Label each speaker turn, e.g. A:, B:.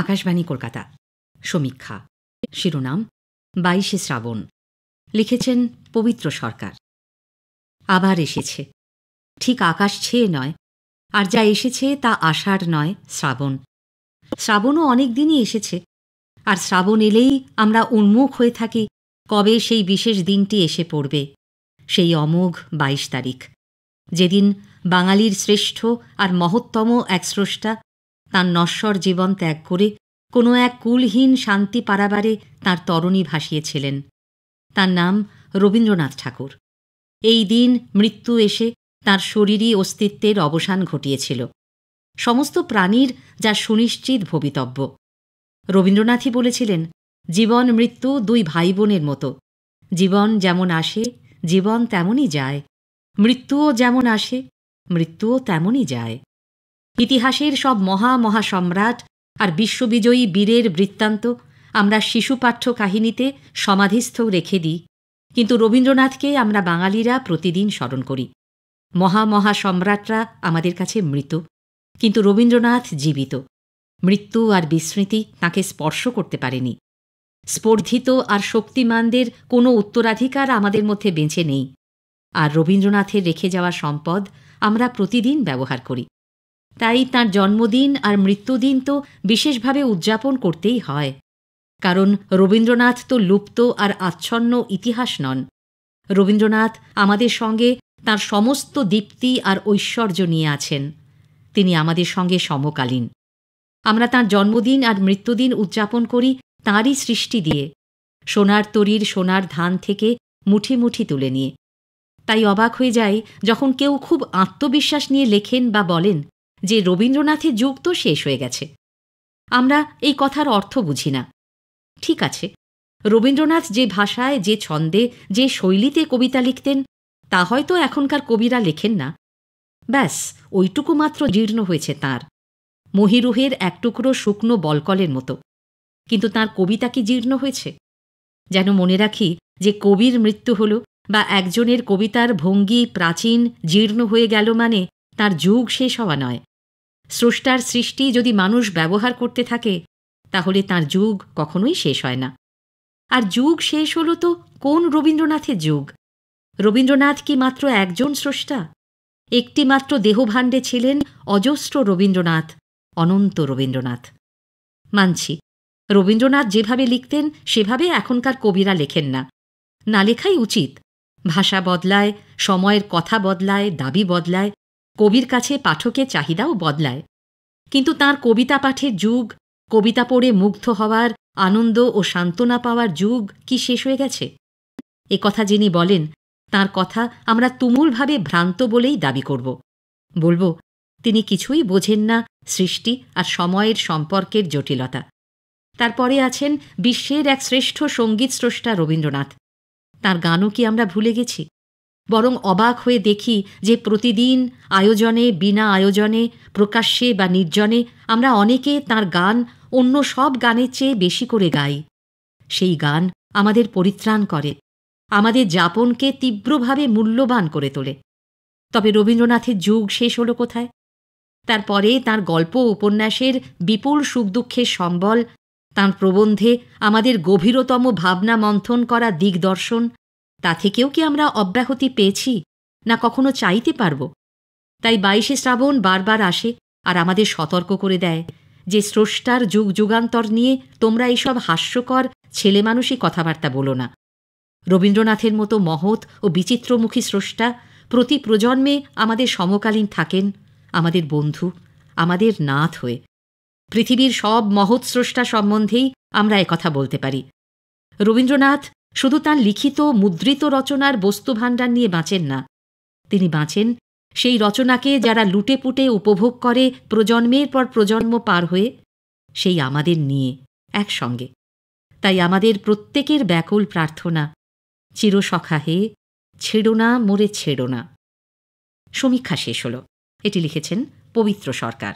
A: আকাশবাণী কলকাতা সমীক্ষা শিরোনাম বাইশে শ্রাবণ লিখেছেন পবিত্র সরকার আবার এসেছে ঠিক আকাশ ছেয়ে নয় আর যা এসেছে তা আষাঢ় নয় শ্রাবণ শ্রাবণও অনেক দিনই এসেছে আর শ্রাবণ এলেই আমরা উন্মুখ হয়ে থাকি কবে সেই বিশেষ দিনটি এসে পড়বে সেই অমোঘ বাইশ তারিখ যেদিন বাঙালির শ্রেষ্ঠ আর মহত্তম এক স্রষ্টা তাঁর নশ্বর জীবন ত্যাগ করে কোনো এক কুলহীন শান্তি পারাবারে তার তরণী ভাসিয়েছিলেন তার নাম রবীন্দ্রনাথ ঠাকুর এই দিন মৃত্যু এসে তার শরীরী অস্তিত্বের অবসান ঘটিয়েছিল সমস্ত প্রাণীর যা সুনিশ্চিত ভবিতব্য রবীন্দ্রনাথই বলেছিলেন জীবন মৃত্যু দুই ভাই বোনের মতো জীবন যেমন আসে জীবন তেমনই যায় মৃত্যুও যেমন আসে মৃত্যুও তেমনই যায় ইতিহাসের সব মহা মহা সম্রাট আর বিশ্ববিজয়ী বীরের বৃত্তান্ত আমরা শিশুপাঠ্য কাহিনীতে সমাধিস্থ রেখে দিই কিন্তু রবীন্দ্রনাথকে আমরা বাঙালিরা প্রতিদিন স্মরণ করি মহা মহা সম্রাটরা আমাদের কাছে মৃত কিন্তু রবীন্দ্রনাথ জীবিত মৃত্যু আর বিস্মৃতি তাকে স্পর্শ করতে পারেনি স্পর্ধিত আর শক্তিমানদের কোনো উত্তরাধিকার আমাদের মধ্যে বেঁচে নেই আর রবীন্দ্রনাথের রেখে যাওয়া সম্পদ আমরা প্রতিদিন ব্যবহার করি তাই তার জন্মদিন আর মৃত্যুদিন তো বিশেষভাবে উদযাপন করতেই হয় কারণ রবীন্দ্রনাথ তো লুপ্ত আর আচ্ছন্ন ইতিহাস নন রবীন্দ্রনাথ আমাদের সঙ্গে তার সমস্ত দীপ্তি আর ঐশ্বর্য নিয়ে আছেন তিনি আমাদের সঙ্গে সমকালীন আমরা তার জন্মদিন আর মৃত্যুদিন উদযাপন করি তাঁরই সৃষ্টি দিয়ে সোনার তরির সোনার ধান থেকে মুঠি মুঠি তুলে নিয়ে তাই অবাক হয়ে যায় যখন কেউ খুব আত্মবিশ্বাস নিয়ে লেখেন বা বলেন যে রবীন্দ্রনাথের যুগ তো শেষ হয়ে গেছে আমরা এই কথার অর্থ বুঝি না ঠিক আছে রবীন্দ্রনাথ যে ভাষায় যে ছন্দে যে শৈলীতে কবিতা লিখতেন তা হয়তো এখনকার কবিরা লেখেন না ব্যাস ওইটুকু মাত্র জীর্ণ হয়েছে তার মহিরুহের এক টুকরো শুকনো বলকলের মতো কিন্তু তার কবিতা কি জীর্ণ হয়েছে যেন মনে রাখি যে কবির মৃত্যু হল বা একজনের কবিতার ভঙ্গি প্রাচীন জীর্ণ হয়ে গেল মানে তার যুগ শেষ হওয়া নয় স্রষ্টার সৃষ্টি যদি মানুষ ব্যবহার করতে থাকে তাহলে তার যুগ কখনোই শেষ হয় না আর যুগ শেষ হল তো কোন রবীন্দ্রনাথের যুগ রবীন্দ্রনাথ কি মাত্র একজন স্রষ্টা একটি মাত্র দেহভাণ্ডে ছিলেন অজস্র রবীন্দ্রনাথ অনন্ত রবীন্দ্রনাথ মানছি রবীন্দ্রনাথ যেভাবে লিখতেন সেভাবে এখনকার কবিরা লেখেন না না লেখাই উচিত ভাষা বদলায় সময়ের কথা বদলায় দাবি বদলায় কবির কাছে পাঠকের চাহিদাও বদলায় কিন্তু তার কবিতা পাঠের যুগ কবিতা পড়ে মুগ্ধ হওয়ার আনন্দ ও সান্ত্বনা পাওয়ার যুগ কি শেষ হয়ে গেছে এ কথা যিনি বলেন তার কথা আমরা তুমুলভাবে ভ্রান্ত বলেই দাবি করব বলব তিনি কিছুই বোঝেন না সৃষ্টি আর সময়ের সম্পর্কের জটিলতা তারপরে আছেন বিশ্বের এক শ্রেষ্ঠ সঙ্গীত স্রষ্টা রবীন্দ্রনাথ তার গানও কি আমরা ভুলে গেছি বরং অবাক হয়ে দেখি যে প্রতিদিন আয়োজনে বিনা আয়োজনে প্রকাশ্যে বা নির্জনে আমরা অনেকে তার গান অন্য সব গানের চেয়ে বেশি করে গাই সেই গান আমাদের পরিত্রাণ করে আমাদের যাপনকে তীব্রভাবে মূল্যবান করে তোলে তবে রবীন্দ্রনাথের যুগ শেষ হলো কোথায় তারপরে তার গল্প উপন্যাসের বিপুল সুখ দুঃখের সম্বল তাঁর প্রবন্ধে আমাদের গভীরতম ভাবনা মন্থন করা দিকদর্শন তা থেকেও কি আমরা অব্যাহতি পেয়েছি না কখনো চাইতে পারব তাই বাইশে শ্রাবণ বারবার আসে আর আমাদের সতর্ক করে দেয় যে স্রষ্টার যুগ যুগান্তর নিয়ে তোমরা এইসব হাস্যকর মানুষই কথাবার্তা বলো না রবীন্দ্রনাথের মতো মহৎ ও বিচিত্রমুখী স্রষ্টা প্রতি প্রজন্মে আমাদের সমকালীন থাকেন আমাদের বন্ধু আমাদের নাথ হয়ে পৃথিবীর সব মহৎ স্রষ্টা সম্বন্ধেই আমরা একথা বলতে পারি রবীন্দ্রনাথ শুধু তাঁর লিখিত মুদ্রিত রচনার বস্তুভাণ্ডার নিয়ে বাঁচেন না তিনি বাঁচেন সেই রচনাকে যারা লুটে পুটে উপভোগ করে প্রজন্মের পর প্রজন্ম পার হয়ে সেই আমাদের নিয়ে একসঙ্গে তাই আমাদের প্রত্যেকের ব্যাকুল প্রার্থনা চিরসখা হে ছেড়ো না মোরে ছেড়ো না সমীক্ষা শেষ হল এটি লিখেছেন পবিত্র সরকার